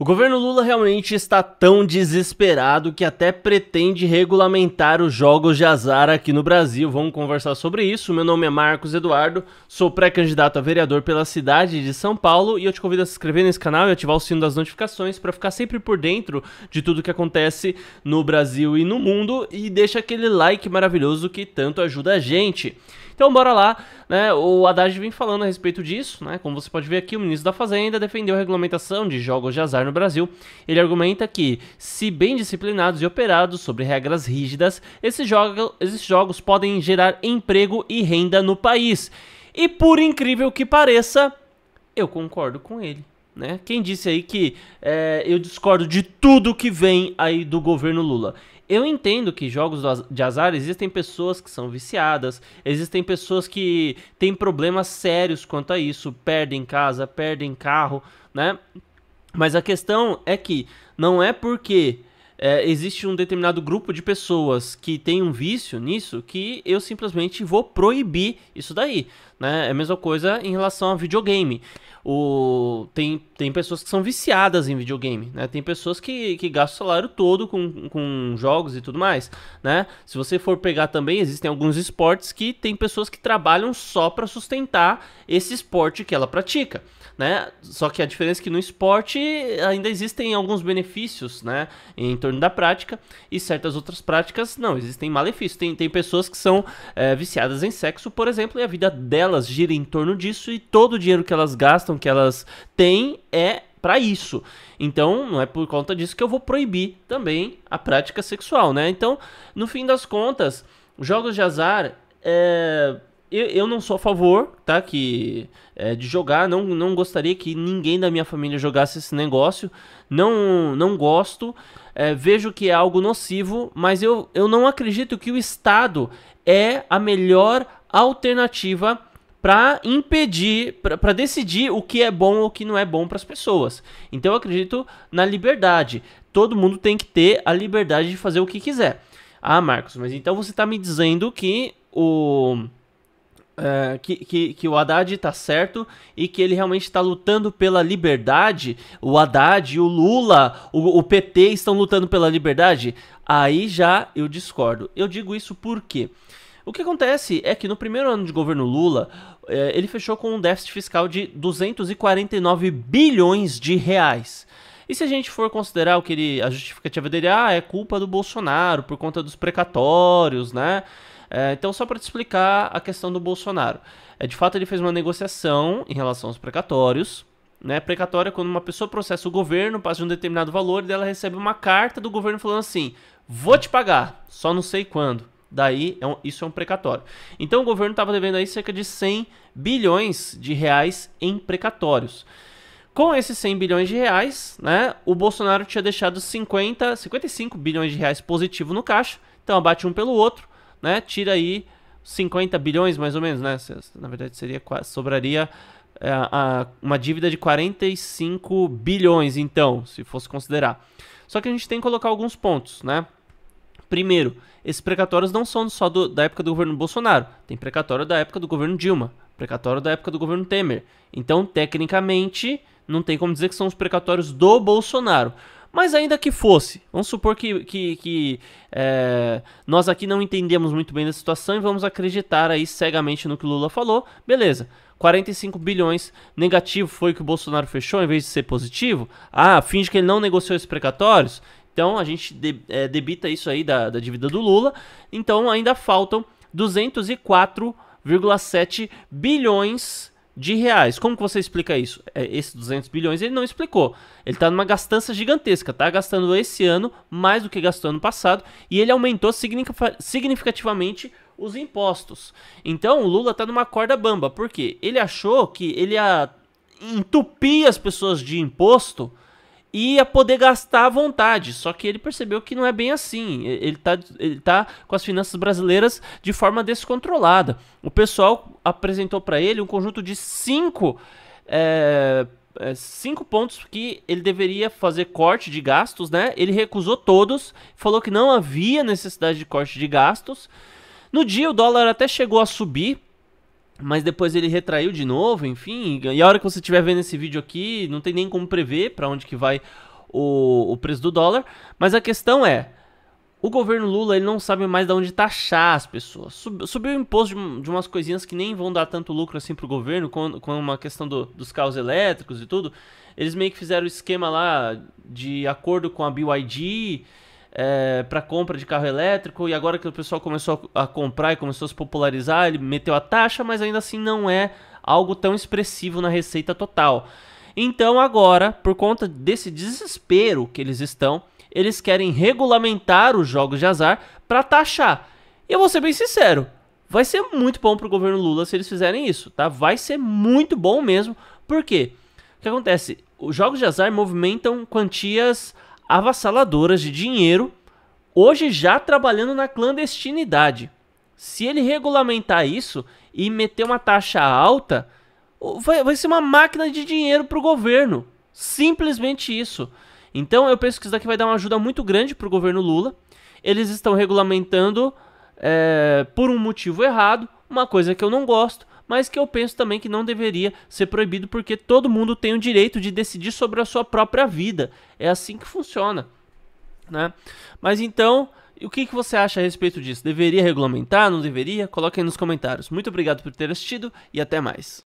O governo Lula realmente está tão desesperado que até pretende regulamentar os jogos de azar aqui no Brasil. Vamos conversar sobre isso. Meu nome é Marcos Eduardo, sou pré-candidato a vereador pela cidade de São Paulo e eu te convido a se inscrever nesse canal e ativar o sino das notificações para ficar sempre por dentro de tudo que acontece no Brasil e no mundo e deixa aquele like maravilhoso que tanto ajuda a gente. Então bora lá né, o Haddad vem falando a respeito disso, né? Como você pode ver aqui, o ministro da Fazenda defendeu a regulamentação de jogos de azar no Brasil. Ele argumenta que, se bem disciplinados e operados sobre regras rígidas, esses, jogo, esses jogos podem gerar emprego e renda no país. E por incrível que pareça, eu concordo com ele. Né? Quem disse aí que é, eu discordo de tudo que vem aí do governo Lula? Eu entendo que jogos de azar existem pessoas que são viciadas, existem pessoas que têm problemas sérios quanto a isso, perdem casa, perdem carro, né? Mas a questão é que não é porque é, existe um determinado grupo de pessoas que tem um vício nisso que eu simplesmente vou proibir isso daí. Né? É a mesma coisa em relação a videogame. O, tem, tem pessoas que são viciadas em videogame, né? Tem pessoas que, que gastam o salário todo com, com jogos e tudo mais, né? Se você for pegar também, existem alguns esportes que tem pessoas que trabalham só para sustentar esse esporte que ela pratica, né? Só que a diferença é que no esporte ainda existem alguns benefícios, né? Em torno da prática e certas outras práticas não, existem malefícios. Tem, tem pessoas que são é, viciadas em sexo, por exemplo, e a vida delas gira em torno disso e todo o dinheiro que elas gastam, que elas têm, é para isso. Então, não é por conta disso que eu vou proibir também a prática sexual, né? Então, no fim das contas, jogos de azar é eu, eu não sou a favor, tá? Que é, de jogar, não, não gostaria que ninguém da minha família jogasse esse negócio. Não, não gosto. É, vejo que é algo nocivo, mas eu, eu não acredito que o Estado é a melhor alternativa para impedir, para decidir o que é bom ou o que não é bom para as pessoas. Então eu acredito na liberdade. Todo mundo tem que ter a liberdade de fazer o que quiser. Ah, Marcos, mas então você está me dizendo que o eh, que, que, que, o Haddad está certo e que ele realmente está lutando pela liberdade. O Haddad, o Lula, o, o, PT estão lutando pela liberdade. Aí já eu discordo. Eu digo isso porque o que acontece é que no primeiro ano de governo Lula, eh, ele fechou com um déficit fiscal de 249 bilhões de reais. E se a gente for considerar o que ele, a justificativa dele, ah, é culpa do Bolsonaro por conta dos precatórios, né? É, então, só para te explicar a questão do Bolsonaro. É, de fato, ele fez uma negociação em relação aos precatórios. Né? Precatório é quando uma pessoa processa o governo, passa de um determinado valor e ela recebe uma carta do governo falando assim: vou te pagar, só não sei quando. Daí, é um, isso é um precatório. Então, o governo estava devendo aí cerca de 100 bilhões de reais em precatórios. Com esses 100 bilhões de reais, né, o Bolsonaro tinha deixado 50, 55 bilhões de reais positivo no caixa. Então abate um pelo outro, né? Tira aí 50 bilhões mais ou menos, né? Na verdade seria sobraria é, a, uma dívida de 45 bilhões, então, se fosse considerar. Só que a gente tem que colocar alguns pontos, né? Primeiro, esses precatórios não são só do, da época do governo Bolsonaro, tem precatório da época do governo Dilma, precatório da época do governo Temer. Então, tecnicamente, não tem como dizer que são os precatórios do Bolsonaro. Mas ainda que fosse, vamos supor que, que, que é, nós aqui não entendemos muito bem da situação e vamos acreditar aí cegamente no que o Lula falou, beleza. 45 bilhões negativo foi o que o Bolsonaro fechou em vez de ser positivo? Ah, finge que ele não negociou esses precatórios? Então a gente de, é, debita isso aí da, da dívida do Lula. Então ainda faltam 204,7 bilhões de reais. Como que você explica isso? É, esse 200 bilhões ele não explicou. Ele está numa gastança gigantesca, tá gastando esse ano mais do que gastou ano passado e ele aumentou significativamente os impostos. Então o Lula está numa corda bamba, porque ele achou que ele ia entupir as pessoas de imposto e ia poder gastar à vontade. Só que ele percebeu que não é bem assim. Ele está ele tá com as finanças brasileiras de forma descontrolada. O pessoal apresentou para ele um conjunto de cinco, é, é, cinco pontos que ele deveria fazer corte de gastos, né? Ele recusou todos, falou que não havia necessidade de corte de gastos. No dia, o dólar até chegou a subir mas depois ele retraiu de novo, enfim. E a hora que você estiver vendo esse vídeo aqui, não tem nem como prever para onde que vai o, o preço do dólar. Mas a questão é, o governo Lula ele não sabe mais de onde taxar as pessoas. Sub, subiu o imposto de, de, umas coisinhas que nem vão dar tanto lucro assim pro governo, com, com uma questão do, dos carros elétricos e tudo. Eles meio que fizeram o esquema lá de acordo com a BYD é, para compra de carro elétrico e agora que o pessoal começou a comprar e começou a se popularizar, ele meteu a taxa, mas ainda assim não é algo tão expressivo na receita total. Então agora, por conta desse desespero que eles estão, eles querem regulamentar os jogos de azar para taxar. E eu vou ser bem sincero, vai ser muito bom para o governo Lula se eles fizerem isso, tá? Vai ser muito bom mesmo. Por quê? O que acontece? Os jogos de azar movimentam quantias avassaladoras de dinheiro, hoje já trabalhando na clandestinidade. Se ele regulamentar isso e meter uma taxa alta, vai, vai ser uma máquina de dinheiro para o governo. Simplesmente isso. Então eu penso que isso daqui vai dar uma ajuda muito grande para o governo Lula. Eles estão regulamentando é, por um motivo errado, uma coisa que eu não gosto, mas que eu penso também que não deveria ser proibido porque todo mundo tem o direito de decidir sobre a sua própria vida. É assim que funciona, né? Mas então, o que, que você acha a respeito disso? Deveria regulamentar? Não deveria? Coloque aí nos comentários. Muito obrigado por ter assistido e até mais.